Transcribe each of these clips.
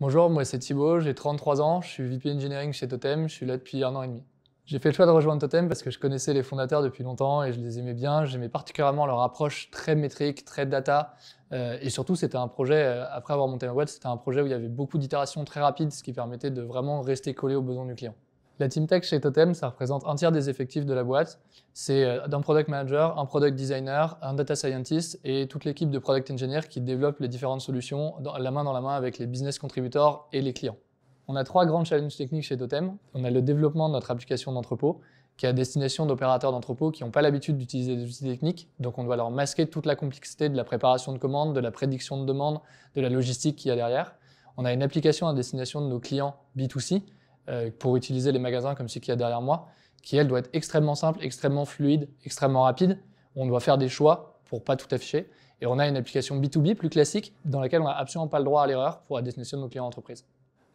Bonjour, moi c'est Thibaut, j'ai 33 ans, je suis VP Engineering chez Totem, je suis là depuis un an et demi. J'ai fait le choix de rejoindre Totem parce que je connaissais les fondateurs depuis longtemps et je les aimais bien. J'aimais particulièrement leur approche très métrique, très data. Euh, et surtout, c'était un projet, euh, après avoir monté ma boîte, c'était un projet où il y avait beaucoup d'itérations très rapides, ce qui permettait de vraiment rester collé aux besoins du client. La team tech chez Totem, ça représente un tiers des effectifs de la boîte. C'est euh, un product manager, un product designer, un data scientist et toute l'équipe de product engineer qui développe les différentes solutions la main dans la main avec les business contributors et les clients. On a trois grands challenges techniques chez Totem. On a le développement de notre application d'entrepôt qui est à destination d'opérateurs d'entrepôt qui n'ont pas l'habitude d'utiliser des outils techniques. Donc on doit leur masquer toute la complexité de la préparation de commandes, de la prédiction de demande, de la logistique qu'il y a derrière. On a une application à destination de nos clients B2C euh, pour utiliser les magasins comme celui qu'il y a derrière moi, qui elle doit être extrêmement simple, extrêmement fluide, extrêmement rapide. On doit faire des choix pour pas tout afficher. Et on a une application B2B plus classique dans laquelle on n'a absolument pas le droit à l'erreur pour la destination de nos clients d'entreprise.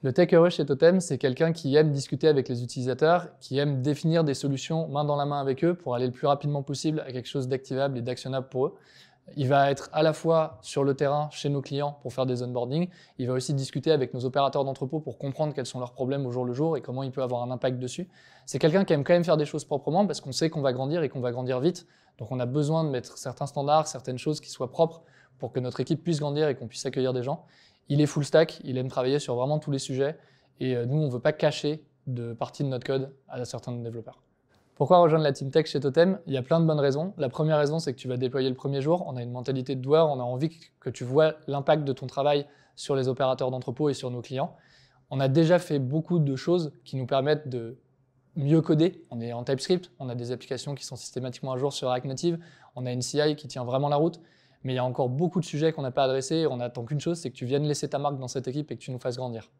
Le tech heureux chez Totem, c'est quelqu'un qui aime discuter avec les utilisateurs, qui aime définir des solutions main dans la main avec eux pour aller le plus rapidement possible à quelque chose d'activable et d'actionnable pour eux. Il va être à la fois sur le terrain chez nos clients pour faire des onboarding, il va aussi discuter avec nos opérateurs d'entrepôt pour comprendre quels sont leurs problèmes au jour le jour et comment il peut avoir un impact dessus. C'est quelqu'un qui aime quand même faire des choses proprement parce qu'on sait qu'on va grandir et qu'on va grandir vite. Donc on a besoin de mettre certains standards, certaines choses qui soient propres pour que notre équipe puisse grandir et qu'on puisse accueillir des gens. Il est full stack, il aime travailler sur vraiment tous les sujets et euh, nous on ne veut pas cacher de partie de notre code à certains développeurs. Pourquoi rejoindre la Team Tech chez Totem Il y a plein de bonnes raisons. La première raison, c'est que tu vas déployer le premier jour. On a une mentalité de doigt. on a envie que tu vois l'impact de ton travail sur les opérateurs d'entrepôt et sur nos clients. On a déjà fait beaucoup de choses qui nous permettent de mieux coder. On est en TypeScript, on a des applications qui sont systématiquement à jour sur React Native, on a une CI qui tient vraiment la route. Mais il y a encore beaucoup de sujets qu'on n'a pas adressés. On attend qu'une chose, c'est que tu viennes laisser ta marque dans cette équipe et que tu nous fasses grandir.